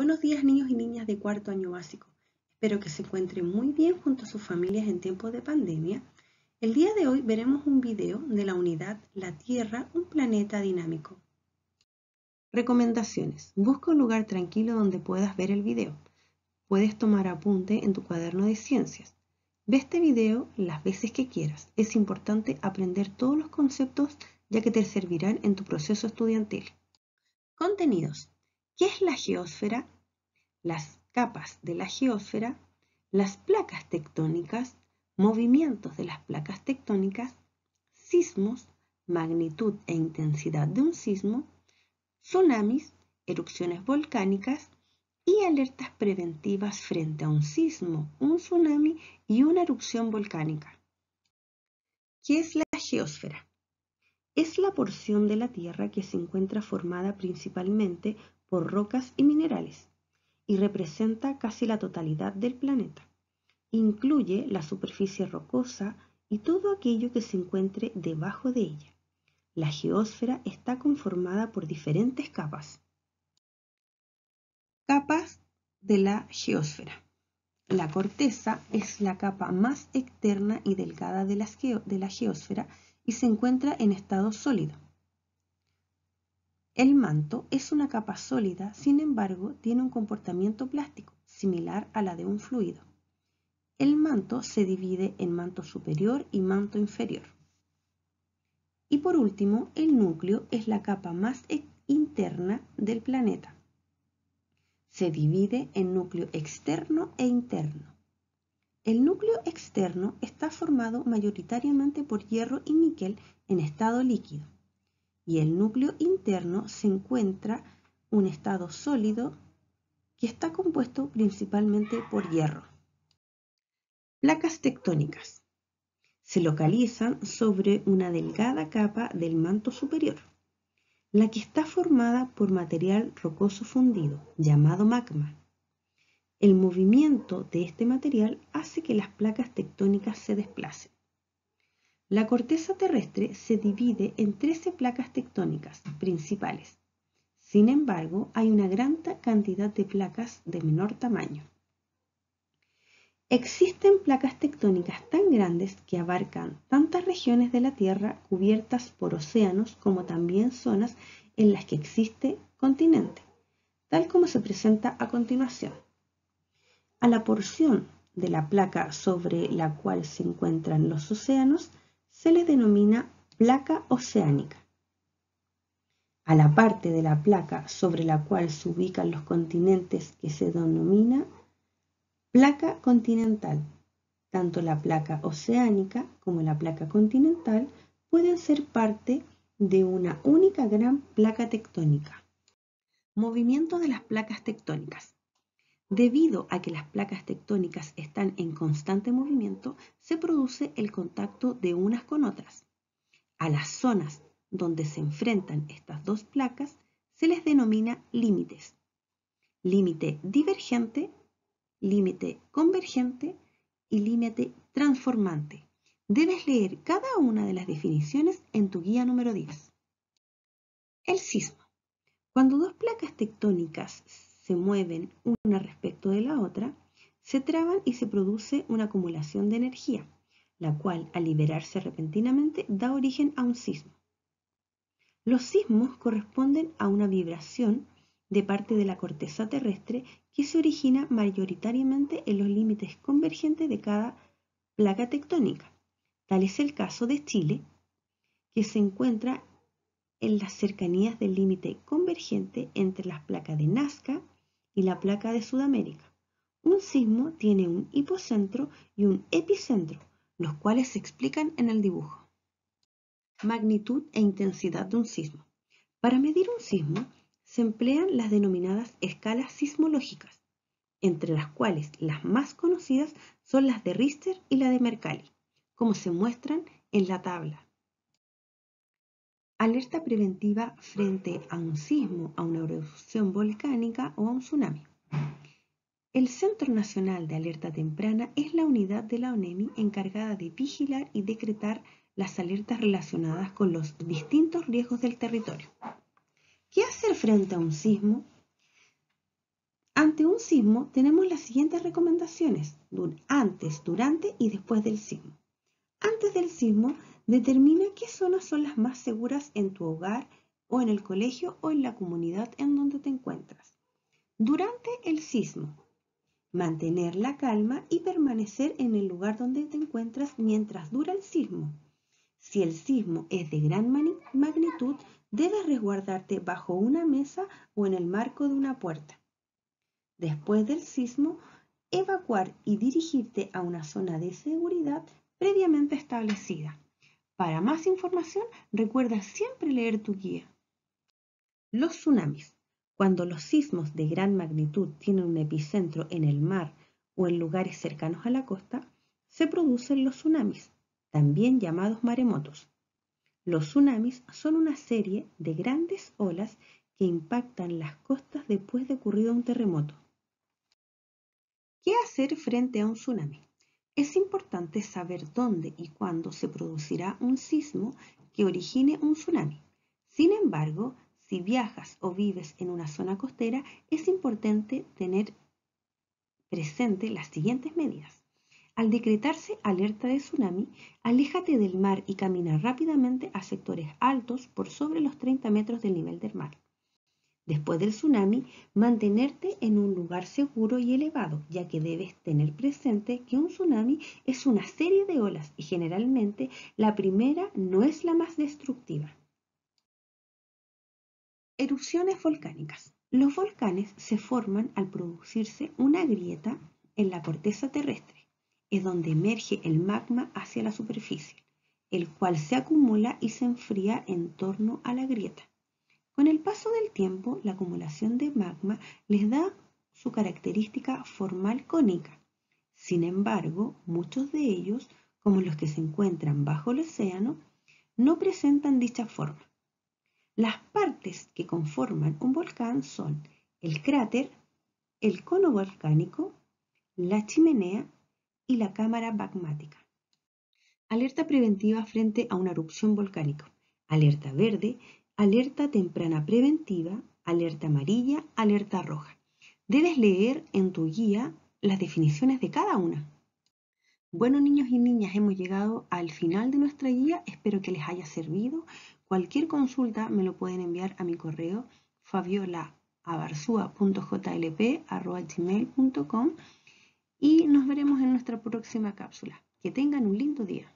Buenos días niños y niñas de cuarto año básico. Espero que se encuentren muy bien junto a sus familias en tiempos de pandemia. El día de hoy veremos un video de la unidad La Tierra, un planeta dinámico. Recomendaciones. Busca un lugar tranquilo donde puedas ver el video. Puedes tomar apunte en tu cuaderno de ciencias. Ve este video las veces que quieras. Es importante aprender todos los conceptos ya que te servirán en tu proceso estudiantil. Contenidos. ¿Qué es la geósfera? Las capas de la geósfera, las placas tectónicas, movimientos de las placas tectónicas, sismos, magnitud e intensidad de un sismo, tsunamis, erupciones volcánicas y alertas preventivas frente a un sismo, un tsunami y una erupción volcánica. ¿Qué es la geósfera? Es la porción de la Tierra que se encuentra formada principalmente por rocas y minerales y representa casi la totalidad del planeta. Incluye la superficie rocosa y todo aquello que se encuentre debajo de ella. La geósfera está conformada por diferentes capas. Capas de la geósfera. La corteza es la capa más externa y delgada de, la, geósfera y se encuentra en estado sólido. El manto es una capa sólida, sin embargo, tiene un comportamiento plástico, similar a la de un fluido. El manto se divide en manto superior y manto inferior. Y por último, el núcleo es la capa más e-, interna del planeta. Se divide en núcleo externo e interno. El núcleo externo está formado mayoritariamente por hierro y níquel en estado líquido y el núcleo interno se encuentra un estado sólido que está compuesto principalmente por hierro. Placas tectónicas. Se localizan sobre una delgada capa del manto superior, la que está formada por material rocoso fundido, llamado magma. El movimiento de este material hace que las placas tectónicas se desplacen. La corteza terrestre se divide en 13 placas tectónicas principales. Sin embargo, hay una gran cantidad de placas de menor tamaño. Existen placas tectónicas tan grandes que abarcan tantas regiones de la Tierra cubiertas por océanos como también zonas en las que existe continente, tal como se presenta a continuación. A la porción de la placa sobre la cual se encuentran los océanos se le denomina placa oceánica. A la parte de la placa sobre la cual se ubican los continentes que se denomina placa continental. Tanto la placa oceánica como la placa continental pueden ser parte de una única gran placa tectónica. Movimiento de las placas tectónicas. Debido a que las placas tectónicas están en constante movimiento, se produce el contacto de unas con otras. A las zonas donde se enfrentan estas dos placas se les denomina límites. Límite divergente, límite convergente y límite transformante. Debes leer cada una de las definiciones en tu guía número 10. El sismo. Cuando dos placas tectónicas se mueven una respecto de la otra, se traban y se produce una acumulación de energía, la cual al liberarse repentinamente da origen a un sismo. Los sismos corresponden a una vibración de parte de la corteza terrestre que se origina mayoritariamente en los límites convergentes de cada placa tectónica. Tal es el caso de Chile, que se encuentra en las cercanías del límite convergente entre las placas de Nazca y la placa de Sudamérica. Un sismo tiene un hipocentro y un epicentro, los cuales se explican en el dibujo. Magnitud e intensidad de un sismo. Para medir un sismo se emplean las denominadas escalas sismológicas, entre las cuales las más conocidas son las de Richter y la de Mercalli, como se muestran en la tabla. Alerta preventiva frente a un sismo, a una erupción volcánica o a un tsunami. El Centro Nacional de Alerta Temprana es la unidad de la ONEMI encargada de vigilar y decretar las alertas relacionadas con los distintos riesgos del territorio. ¿Qué hacer frente a un sismo? Ante un sismo tenemos las siguientes recomendaciones, antes, durante y después del sismo. Antes del sismo Determina qué zonas son las más seguras en tu hogar o en el colegio o en la comunidad en donde te encuentras. Durante el sismo, mantener la calma y permanecer en el lugar donde te encuentras mientras dura el sismo. Si el sismo es de gran magnitud, debes resguardarte bajo una mesa o en el marco de una puerta. Después del sismo, evacuar y dirigirte a una zona de seguridad previamente establecida. Para más información, recuerda siempre leer tu guía. Los tsunamis. Cuando los sismos de gran magnitud tienen un epicentro en el mar o en lugares cercanos a la costa, se producen los tsunamis, también llamados maremotos. Los tsunamis son una serie de grandes olas que impactan las costas después de ocurrido un terremoto. ¿Qué hacer frente a un tsunami? Es importante saber dónde y cuándo se producirá un sismo que origine un tsunami. Sin embargo, si viajas o vives en una zona costera, es importante tener presente las siguientes medidas. Al decretarse alerta de tsunami, aléjate del mar y camina rápidamente a sectores altos por sobre los 30 metros del nivel del mar después del tsunami, mantenerte en un lugar seguro y elevado, ya que debes tener presente que un tsunami es una serie de olas y generalmente la primera no es la más destructiva. Erupciones volcánicas. Los volcanes se forman al producirse una grieta en la corteza terrestre. Es donde emerge el magma hacia la superficie, el cual se acumula y se enfría en torno a la grieta. Con el paso del tiempo, la acumulación de magma les da su característica formal cónica. Sin embargo, muchos de ellos, como los que se encuentran bajo el océano, no presentan dicha forma. Las partes que conforman un volcán son el cráter, el cono volcánico, la chimenea y la cámara magmática. Alerta preventiva frente a una erupción volcánica. Alerta verde alerta temprana preventiva, alerta amarilla, alerta roja. Debes leer en tu guía las definiciones de cada una. Bueno niños y niñas, hemos llegado al final de nuestra guía, espero que les haya servido. Cualquier consulta me lo pueden enviar a mi correo fabiolaabarzúa.jlp.com y nos veremos en nuestra próxima cápsula. Que tengan un lindo día.